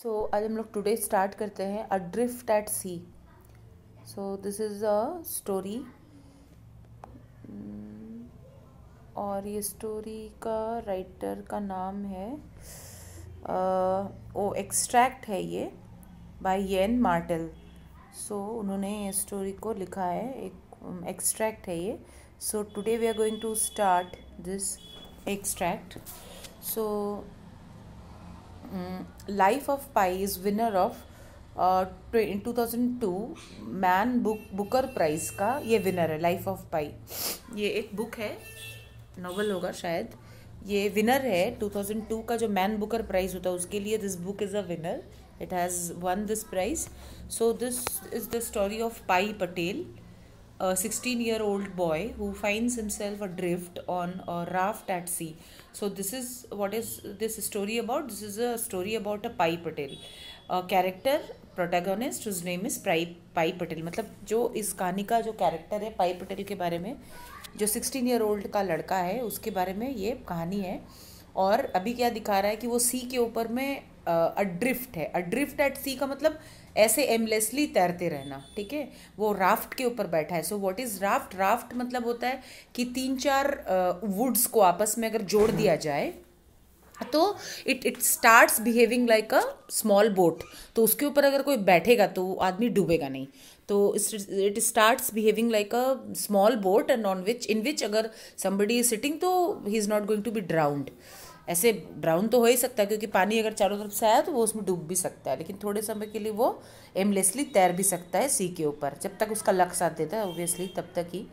सो so, आज हम लोग टुडे स्टार्ट करते हैं a drift at sea so this is a story और ये स्टोरी का राइटर का नाम है ओ uh, एक्सट्रैक्ट है ये बाय येन मार्टल सो उन्होंने ये स्टोरी को लिखा है एक एक्सट्रैक्ट um, है ये so today we are going to start this extract so Mm, Life of Pi is winner of two thousand two man book booker prize का ये विनर है लाइफ ऑफ पाई ये एक बुक है नॉवल होगा शायद ये विनर है टू थाउजेंड टू का जो मैन बुकर प्राइज होता है उसके लिए this book is a winner it has won this prize so this is the story of Pi Patel a 16 year old boy who finds himself adrift on a raft at sea so this is what is this story about this is a story about a pai patel a character protagonist whose name is pai pai patel मतलब जो इस कहानी का जो character है pai patel के बारे में जो 16 year old का लड़का है उसके बारे में ये कहानी है और अभी क्या दिखा रहा है कि वो सी के ऊपर में अड्रिफ्ट है अड्रिफ्ट एट सी का मतलब ऐसे एमलेसली तैरते रहना ठीक है वो राफ्ट के ऊपर बैठा है so what is raft raft मतलब होता है कि तीन चार वुड्स को आपस में अगर जोड़ दिया जाए तो it it starts behaving like a small boat तो उसके ऊपर अगर कोई बैठेगा तो आदमी डूबेगा नहीं तो it starts behaving like a small boat and on which in which अगर समबडी इज सिटिंग तो he is not going to be drowned ऐसे ड्राउन तो हो ही सकता है क्योंकि पानी अगर चारों तरफ से आया तो वो उसमें डूब भी सकता है लेकिन थोड़े समय के लिए वो एमलेसली तैर भी सकता है सी के ऊपर जब तक उसका लक साथ देता है ओबियसली तब तक ही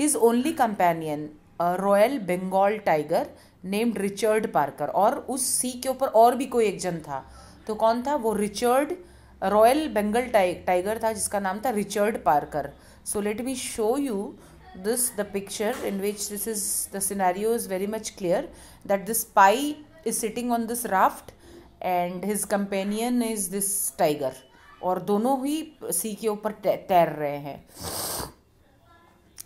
his only companion royal Bengal tiger named Richard Parker और उस सी के ऊपर और भी कोई एक जन था तो कौन था वो रिचर्ड रॉयल बंगल टाइगर था जिसका नाम था Richard Parker so let me show you this the picture in which this is the scenario is very much clear that this spy is sitting on this raft and his companion is this tiger और दोनों ही सी के ऊपर तैर रहे हैं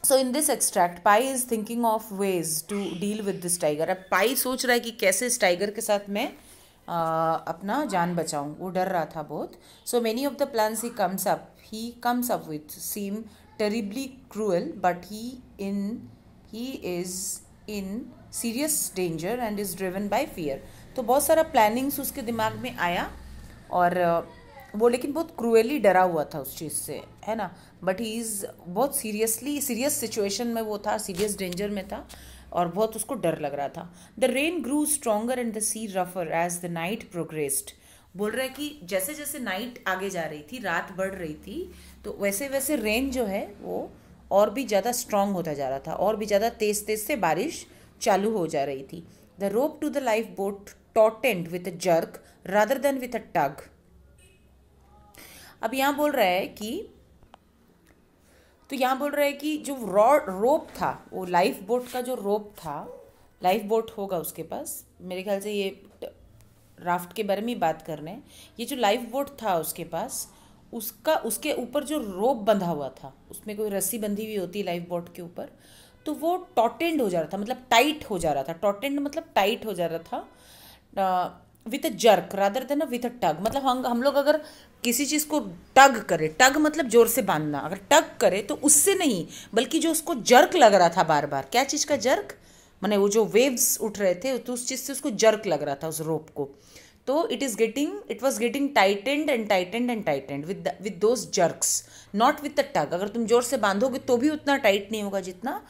so in this extract Pi is thinking of ways to deal with this tiger अब पाई सोच रहा है कि कैसे इस टाइगर के साथ मैं आ, अपना जान बचाऊं वो डर रहा था बहुत so many of the plans he comes up he comes up with seem terribly cruel but he in he is in serious danger and is driven by fear तो बहुत सारा प्लानिंग्स उसके दिमाग में आया और uh, वो लेकिन बहुत क्रूअली डरा हुआ था उस चीज़ से है ना बट ही इज़ बहुत सीरियसली सीरियस सिचुएशन में वो था सीरियस डेंजर में था और बहुत उसको डर लग रहा था the rain grew stronger and the sea रफर एज द नाइट प्रोग्रेस्ड बोल रहा है कि जैसे जैसे नाइट आगे जा रही थी रात बढ़ रही थी तो वैसे वैसे रेन जो है वो और भी ज़्यादा स्ट्रांग होता जा रहा था और भी ज़्यादा तेज़ तेज़ से बारिश चालू हो जा रही थी the rope to the lifeboat tautened with a jerk rather than with a tug अब यहाँ बोल रहा है कि तो यहाँ बोल रहा है कि जो रॉड रोप था वो लाइफ बोट का जो रोप था लाइफ बोट होगा उसके पास मेरे ख्याल से ये राफ्ट के बारे में बात कर रहे हैं ये जो लाइफ बोट था उसके पास उसका उसके ऊपर जो रोप बंधा हुआ था उसमें कोई रस्सी बंधी हुई होती है लाइफ बोट के ऊपर तो वो टॉटेंड हो जा रहा था मतलब टाइट हो जा रहा था टॉटेंड मतलब टाइट हो जा रहा था with a jerk rather than with a tug मतलब हम हम लोग अगर किसी चीज़ को टग करें टग मतलब जोर से बांधना अगर टग करे तो उससे नहीं बल्कि जो उसको जर्क लग रहा था बार बार क्या चीज़ का जर्क मैंने वो जो वेव्स उठ रहे थे तो उस चीज़ से उसको जर्क लग रहा था उस रोप को तो it is getting it was getting tightened and tightened and tightened with with those jerks not with the tug अगर तुम जोर से बांधोगे तो भी उतना टाइट नहीं होगा जितना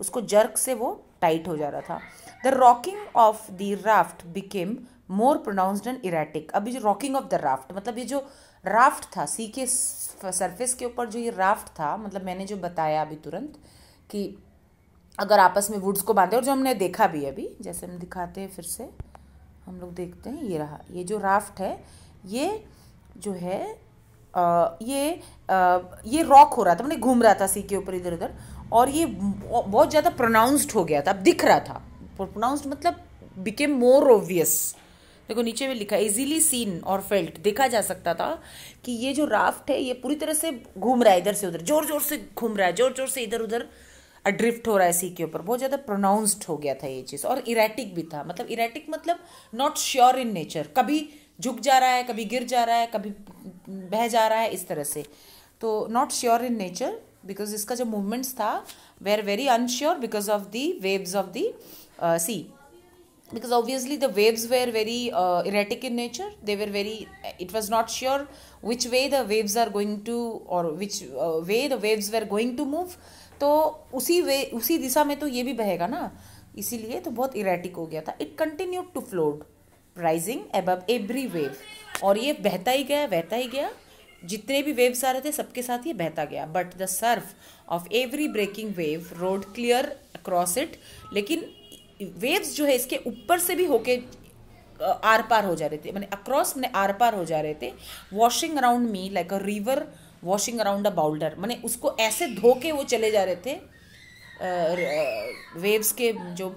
उसको जर्क से वो टाइट हो जा रहा था the rocking of the raft became more pronounced and erratic अभी जो रॉकिंग ऑफ द राफ्ट मतलब ये जो राफ्ट था सी के सरफेस के ऊपर जो ये राफ्ट था मतलब मैंने जो बताया अभी तुरंत कि अगर आपस में वुड्स को बांधे और जो हमने देखा भी अभी जैसे हम दिखाते हैं फिर से हम लोग देखते हैं ये रहा ये जो राफ्ट है ये जो है आ, ये आ, ये रॉक हो रहा था मैंने मतलब घूम रहा था सी के ऊपर इधर उधर और ये बहुत ज़्यादा प्रोनाउंस्ड हो गया था अब दिख रहा था प्रोनाउंस्ड मतलब बिकेम मोर ओबियस देखो नीचे में लिखा इजीली सीन और फेल्ट देखा जा सकता था कि ये जो राफ्ट है ये पूरी तरह से घूम रहा है इधर से उधर जोर जोर से घूम रहा है जोर जोर से इधर उधर अड्रिफ्ट हो रहा है सी के ऊपर बहुत ज़्यादा प्रोनाउंस्ड हो गया था ये चीज़ और इरेटिक भी था मतलब इरेटिक मतलब नॉट श्योर इन नेचर कभी झुक जा रहा है कभी गिर जा रहा है कभी बह जा रहा है इस तरह से तो not sure in nature because इसका जो मूवमेंट्स था they are very unsure because of the waves of the sea because obviously the waves they are very erratic in nature they were very it was not sure which way the waves are going to और which way the waves they are going to move तो उसी वे उसी दिशा में तो ये भी बहेगा ना इसीलिए तो बहुत इरेटिक हो गया था it continue to float rising above every wave और ये बहता ही गया बहता ही गया जितने भी वेव्स आ रहे थे सबके साथ ये बहता गया but the surf of every breaking wave rode clear across it लेकिन वेव्स जो है इसके ऊपर से भी होके आर पार हो जा रहे थे मैंने अक्रॉस मैंने आर पार हो जा रहे थे washing around me like a river washing around a boulder मैंने उसको ऐसे धो के वो चले जा रहे थे वेव्स के जो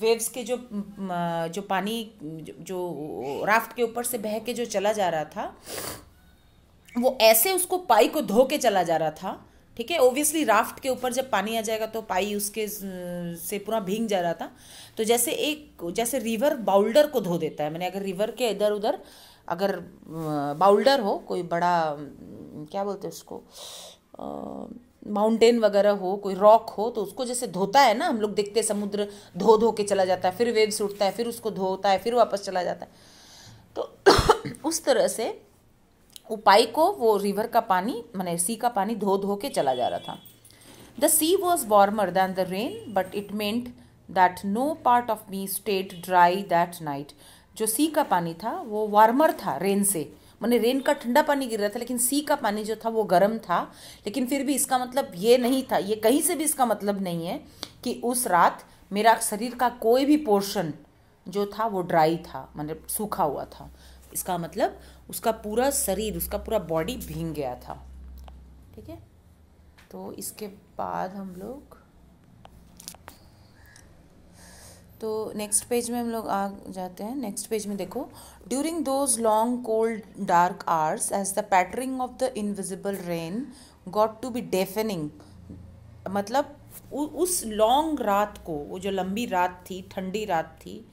वेव्स के जो जो पानी जो राफ्ट के ऊपर से बह के जो चला जा रहा था वो ऐसे उसको पाई को धो के चला जा रहा था ठीक है ओबियसली राफ्ट के ऊपर जब पानी आ जाएगा तो पाई उसके से पूरा भींग जा रहा था तो जैसे एक जैसे रिवर बाउल्डर को धो देता है मैंने अगर रिवर के इधर उधर अगर बाउल्डर हो कोई बड़ा क्या बोलते हैं उसको माउंटेन वगैरह हो कोई रॉक हो तो उसको जैसे धोता है ना हम लोग देखते हैं समुद्र धो धो के चला जाता है फिर वेव्स उठता है फिर उसको धोता है फिर वापस चला जाता है तो उस तरह से उपाय को वो रिवर का पानी मैंने सी का पानी धो धो के चला जा रहा था the sea was warmer than the rain but it meant that no part of me stayed dry that night जो सी का पानी था वो वार्मर था रेन से मैंने रेन का ठंडा पानी गिर रहा था लेकिन सी का पानी जो था वो गर्म था लेकिन फिर भी इसका मतलब ये नहीं था ये कहीं से भी इसका मतलब नहीं है कि उस रात मेरा शरीर का कोई भी पोर्शन जो था वो ड्राई था मैंने सूखा हुआ था इसका मतलब उसका पूरा शरीर उसका पूरा बॉडी भींग गया था ठीक है तो इसके बाद हम लोग तो नेक्स्ट पेज में हम लोग आ जाते हैं नेक्स्ट पेज में देखो during those long cold dark hours as the pattering of the invisible rain got to be deafening मतलब उ, उस लॉन्ग रात को वो जो लंबी रात थी ठंडी रात थी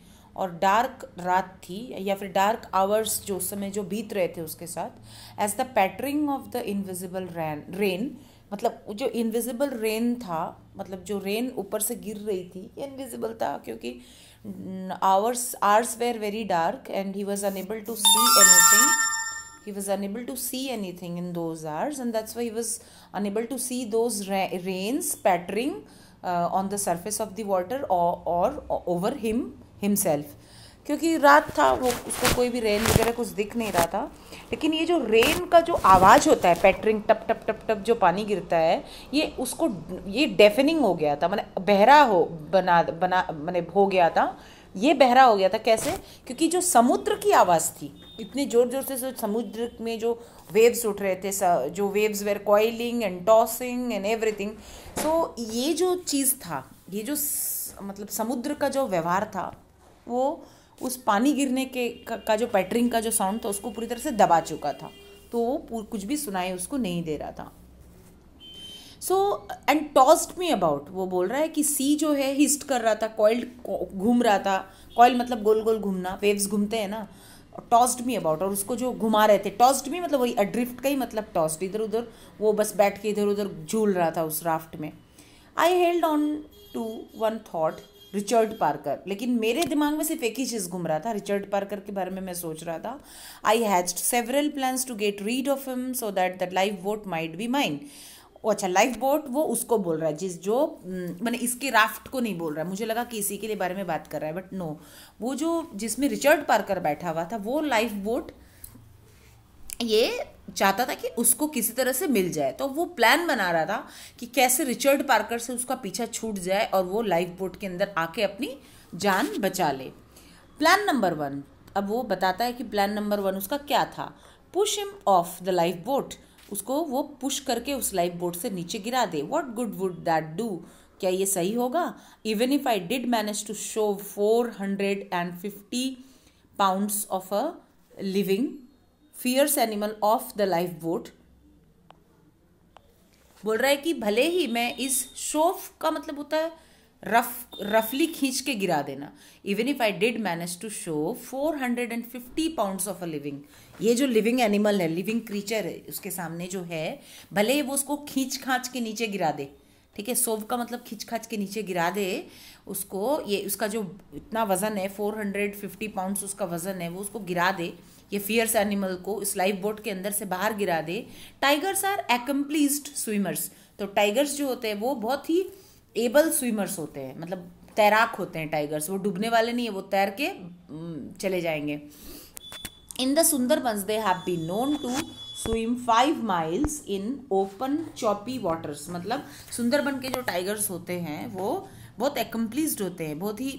और डार्क रात थी या फिर डार्क आवर्स जो समय जो बीत रहे थे उसके साथ as the pattering of the invisible rain rain मतलब जो इनविजिबल रेन था मतलब जो रेन ऊपर से गिर रही थी इनविजिबल था क्योंकि hours hours were very dark and he was unable to see anything he was unable to see anything in those hours and that's why was unable to see those rains pattering on the surface of the water और over him himself क्योंकि रात था वो उसको कोई भी rain वगैरह कुछ दिख नहीं रहा था लेकिन ये जो रेन का जो आवाज़ होता है पैटरिंग टप टप टप टप जो पानी गिरता है ये उसको ये डेफिनिंग हो गया था मैंने मतलब बहरा हो बना बना मैंने हो गया था ये बहरा हो गया था कैसे क्योंकि जो समुद्र की आवाज़ थी इतने ज़ोर ज़ोर से समुद्र में जो वेव्स उठ रहे थे जो waves were coiling and tossing and everything so ये जो चीज़ था ये जो मतलब समुद्र का जो व्यवहार था वो उस पानी गिरने के का जो पैटरिंग का जो साउंड था उसको पूरी तरह से दबा चुका था तो वो कुछ भी सुनाए उसको नहीं दे रहा था so and tossed me about वो बोल रहा है कि सी जो है हिस्ट कर रहा था कॉइल्ड घूम रहा था कॉइल मतलब गोल गोल घूमना वेव्स घूमते हैं ना टॉस्ड मी अबाउट और उसको जो घुमा रहे थे टॉस्ड मी मतलब वही अड्रिफ्ट का ही मतलब टॉस्ड इधर उधर वो बस बैठ के इधर उधर झूल रहा था उस राफ्ट में I held on to one thought Richard Parker लेकिन मेरे दिमाग में सिर्फ एक ही चीज़ घूम रहा था रिचर्ड पार्कर के बारे में मैं सोच रहा था I hatched several plans to get rid of him so that the lifeboat might be mind अच्छा लाइफ बोट वो उसको बोल रहा है जिस जो हम्म, मैंने इसके राफ्ट को नहीं बोल रहा है मुझे लगा कि इसी के लिए बारे में बात कर रहा है बट नो वो जो जिसमें रिचर्ड पार्कर बैठा हुआ था वो लाइफ बोट ये चाहता था कि उसको किसी तरह से मिल जाए तो वो प्लान बना रहा था कि कैसे रिचर्ड पार्कर से उसका पीछा छूट जाए और वो लाइफ बोट के अंदर आके अपनी जान बचा ले प्लान नंबर वन अब वो बताता है कि प्लान नंबर वन उसका क्या था push him off the lifeboat उसको वो पुश करके उस लाइफ बोट से नीचे गिरा दे what good would that do क्या ये सही होगा even if I did manage to shove four hundred and fifty pounds of a living fierce animal off the lifeboat बोल रहा है कि भले ही मैं इस शोफ का मतलब होता है रफ रफली खींच के गिरा देना even if I did manage to shove four hundred and fifty pounds of a living ये जो लिविंग एनिमल है लिविंग क्रीचर है उसके सामने जो है भले ही वो उसको खींच खाँच के नीचे गिरा दे ठीक है सोव का मतलब खींच खाच के नीचे गिरा दे उसको ये उसका जो इतना वज़न है फोर हंड्रेड फिफ्टी पाउंड्स उसका वज़न है वो उसको गिरा दे ये फियर्स एनिमल को इस लाइफ बोट के अंदर से बाहर गिरा दे टाइगर्स आर एक्म्प्लीस्ड स्विमर्स तो टाइगर्स जो होते हैं वो बहुत ही एबल स्विमर्स होते हैं मतलब तैराक होते हैं टाइगर्स वो डूबने वाले नहीं है वो तैर के चले जाएंगे in the Sundarbans they have been known to swim five miles in open choppy waters मतलब सुंदरबन के जो टाइगर्स होते हैं वो बहुत एक्म्प्लीस्ड होते हैं बहुत ही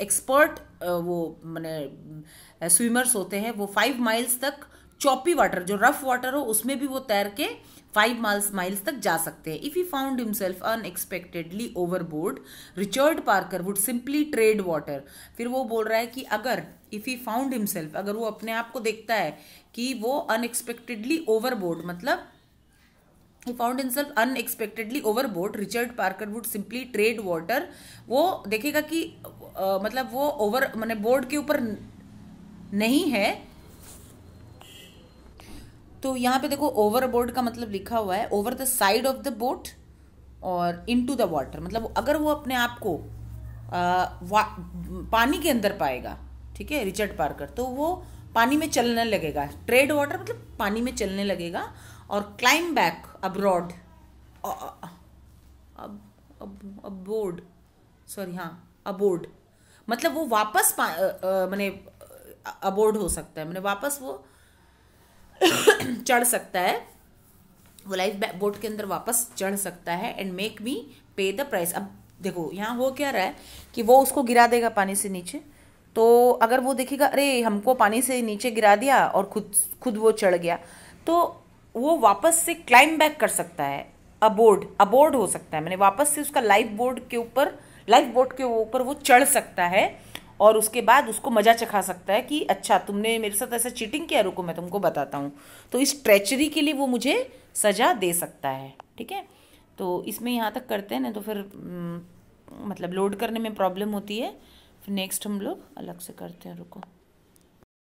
एक्सपर्ट वो मैंने स्विमर्स होते हैं वो फाइव माइल्स तक चौपी वाटर जो रफ वाटर हो उसमें भी वो तैर के फाइव माइल्स माइल्स तक जा सकते हैं if you found himself unexpectedly overboard Richard Parker would simply tread water फिर वो बोल रहा है कि अगर इफ़ यू फाउंड हिमसेल्फ अगर वो अपने आप को देखता है कि वो अनएक्सपेक्टेडली ओवरबोर्ड मतलब he found himself unexpectedly overboard Richard Parker would simply tread water वो देखेगा कि आ, मतलब वो ओवर मैंने बोर्ड के ऊपर नहीं है तो यहाँ पे देखो ओवरबोर्ड का मतलब लिखा हुआ है over the side of the boat और इन टू द वॉटर मतलब अगर वो अपने आप को पानी के अंदर पाएगा ठीक है रिचर्ड पार्कर तो वो पानी में चलने लगेगा ट्रेड वाटर मतलब पानी में चलने लगेगा और क्लाइम बैक अब्रॉड अब अब अबोर्ड सॉरी हाँ अबोर्ड मतलब वो वापस मैंने अबोर्ड हो सकता है मैंने वापस वो चढ़ सकता है वो लाइफ बोट के अंदर वापस चढ़ सकता है एंड मेक मी पे द प्राइस अब देखो यहाँ हो क्या रहा है कि वो उसको गिरा देगा पानी से नीचे तो अगर वो देखेगा अरे हमको पानी से नीचे गिरा दिया और खुद खुद वो चढ़ गया तो वो वापस से क्लाइम बैक कर सकता है अबोर्ड अबोर्ड हो सकता है मैंने वापस से उसका लाइफ बोर्ड के ऊपर लाइफ बोर्ड के ऊपर वो चढ़ सकता है और उसके बाद उसको मजा चखा सकता है कि अच्छा तुमने मेरे साथ ऐसा चीटिंग किया रुको मैं तुमको बताता हूँ तो इस ट्रेचरी के लिए वो मुझे सजा दे सकता है ठीक है तो इसमें यहाँ तक करते हैं ना तो फिर हम्म, मतलब लोड करने में प्रॉब्लम होती है फिर नेक्स्ट हम लोग अलग से करते हैं रुको